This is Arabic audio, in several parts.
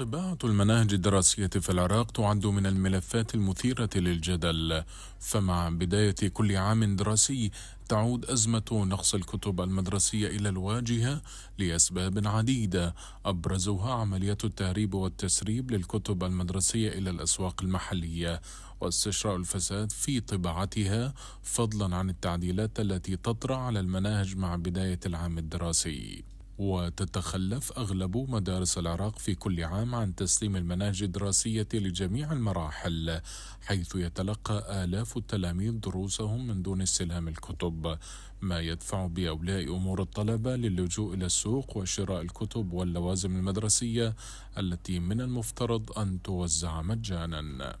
طباعة المناهج الدراسية في العراق تعد من الملفات المثيرة للجدل، فمع بداية كل عام دراسي تعود أزمة نقص الكتب المدرسية إلى الواجهة لأسباب عديدة أبرزها عملية التهريب والتسريب للكتب المدرسية إلى الأسواق المحلية واستشراء الفساد في طباعتها فضلا عن التعديلات التي تطرأ على المناهج مع بداية العام الدراسي. وتتخلف أغلب مدارس العراق في كل عام عن تسليم المناهج الدراسية لجميع المراحل حيث يتلقى آلاف التلاميذ دروسهم من دون استلام الكتب ما يدفع بأولياء أمور الطلبة للجوء إلى السوق وشراء الكتب واللوازم المدرسية التي من المفترض أن توزع مجاناً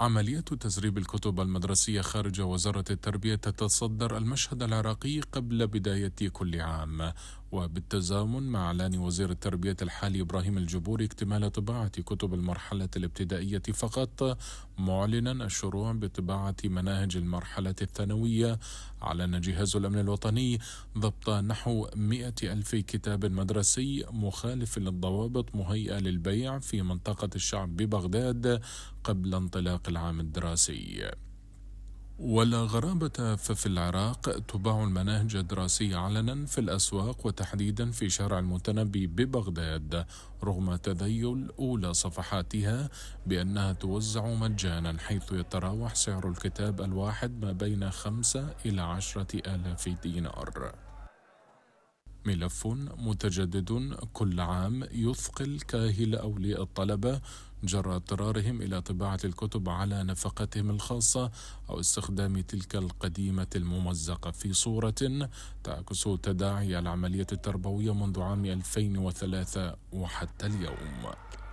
عملية تسريب الكتب المدرسية خارج وزارة التربية تتصدر المشهد العراقي قبل بداية كل عام وبالتزامن مع إعلان وزير التربية الحالي إبراهيم الجبوري اكتمال طباعة كتب المرحلة الابتدائية فقط معلنا الشروع بطباعة مناهج المرحلة الثانوية أعلن جهاز الأمن الوطني ضبط نحو 100 ألف كتاب مدرسي مخالف للضوابط مهيئة للبيع في منطقة الشعب ببغداد قبل انطلاق العام الدراسي ولا غرابة ففي العراق تباع المناهج الدراسية علنا في الأسواق وتحديدا في شارع المتنبي ببغداد رغم تذيل أولى صفحاتها بأنها توزع مجانا حيث يتراوح سعر الكتاب الواحد ما بين خمسة إلى عشرة آلاف دينار ملف متجدد كل عام يثقل كاهل أولياء الطلبة جرى اضطرارهم إلى طباعة الكتب على نفقتهم الخاصة أو استخدام تلك القديمة الممزقة في صورة تعكس تداعي العملية التربوية منذ عام 2003 وحتى اليوم